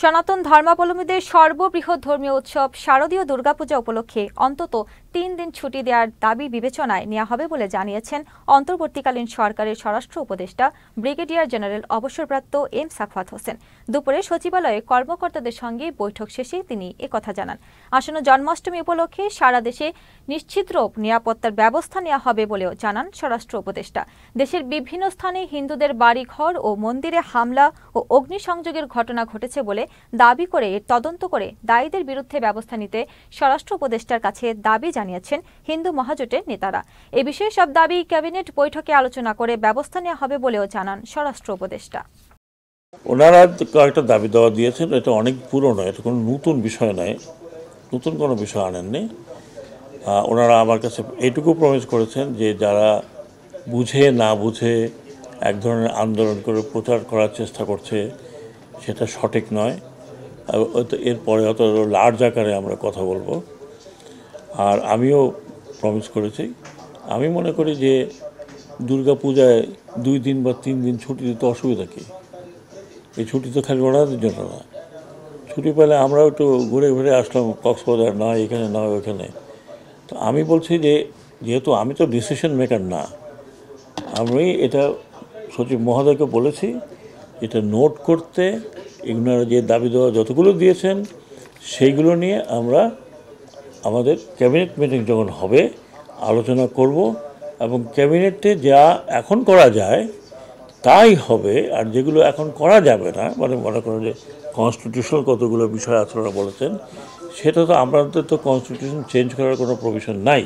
সনাতন ধর্মাবলম্বীদের সর্ববৃহৎ ধর্মীয় উৎসব শারদীয় দুর্গাপূজা উপলক্ষে অন্তত তিন দিন ছুটি দেওয়ার দাবি বিবেচনায় নেওয়া হবে বলে জানিয়েছেন অন্তর্বর্তীকালীন সরকারের স্বরাষ্ট্র উপদেষ্টা ব্রিগেডিয়ার জেনারেল অবসরপ্রাপ্ত এম সাখওয়াত হোসেন দুপুরে সচিবালয়ে কর্মকর্তাদের সঙ্গে বৈঠক শেষে তিনি একথা জানান আসন্ন জন্মাষ্টমী উপলক্ষে সারা দেশে নিশ্চিত নিরাপত্তার ব্যবস্থা নেওয়া হবে বলেও জানান স্বরাষ্ট্র উপদেষ্টা দেশের বিভিন্ন স্থানে হিন্দুদের বাড়িঘর ও মন্দিরে হামলা ও অগ্নিসংযোগের ঘটনা ঘটেছে বলে দাবি করে তদন্ত করে দায়ীদের বিরুদ্ধে ব্যবস্থা নিতে স্বরাষ্ট্র উপদেষ্টার কাছে দাবি জানিয়েছেন হিন্দু মহাজোটের নেতারা এ বিষয়ে সব দাবি ক্যাবিনেট বৈঠকে আলোচনা করে ব্যবস্থা নেওয়া হবে বলেও জানান স্বরাষ্ট্র উপদেষ্টা ওনারা কয়েকটা দাবি দেওয়া দিয়েছেন এটা অনেক পুরনো এটা কোনো নতুন বিষয় নয় নতুন কোনো বিষয় আনেননি ওনারা আমার কাছে এটুকু প্রমিস করেছেন যে যারা বুঝে না বুঝে এক ধরনের আন্দোলন করে প্রচার করার চেষ্টা করছে সেটা সঠিক নয় এরপরে অত লার্জ আকারে আমরা কথা বলবো আর আমিও প্রমিস করেছি আমি মনে করি যে দুর্গা পূজায় দুই দিন বা তিন দিন ছুটি দিতে অসুবিধা কী এই ছুটি তো খালি ওনাদের জন্য না ছুটি পেলে আমরাও একটু ঘুরে ঘুরে আসলাম কক্সবাজার না এখানে না ওখানে তো আমি বলছি যে যেহেতু আমি তো ডিসিশন মেকার না আমি এটা সচিব মহোদয়কে বলেছি এটা নোট করতে এগুনারা যে দাবি দেওয়া যতগুলো দিয়েছেন সেইগুলো নিয়ে আমরা আমাদের ক্যাবিনেট মিটিং যখন হবে আলোচনা করব এবং ক্যাবিনেটে যা এখন করা যায় তাই হবে আর যেগুলো এখন করা যাবে না মানে মনে করেন যে কনস্টিটিউশনাল কতগুলো বিষয় আপনারা বলেছেন সেটা তো আমাদের তো কনস্টিটিউশন চেঞ্জ করার কোনো প্রভিশন নাই